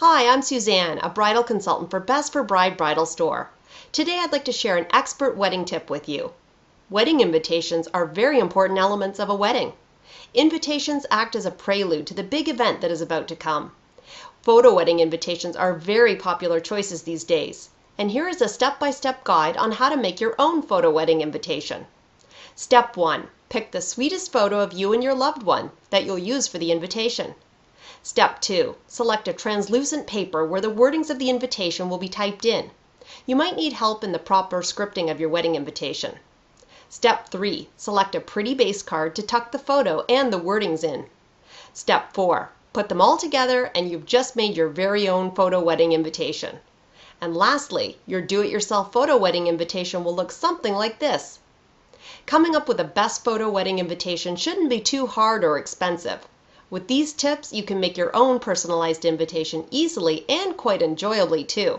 Hi, I'm Suzanne, a bridal consultant for Best for Bride Bridal Store. Today I'd like to share an expert wedding tip with you. Wedding invitations are very important elements of a wedding. Invitations act as a prelude to the big event that is about to come. Photo wedding invitations are very popular choices these days, and here is a step by step guide on how to make your own photo wedding invitation. Step 1 Pick the sweetest photo of you and your loved one that you'll use for the invitation. Step 2. Select a translucent paper where the wordings of the invitation will be typed in. You might need help in the proper scripting of your wedding invitation. Step 3. Select a pretty base card to tuck the photo and the wordings in. Step 4. Put them all together and you've just made your very own photo wedding invitation. And lastly, your do it yourself photo wedding invitation will look something like this. Coming up with a best photo wedding invitation shouldn't be too hard or expensive. With these tips, you can make your own personalized invitation easily and quite enjoyably too.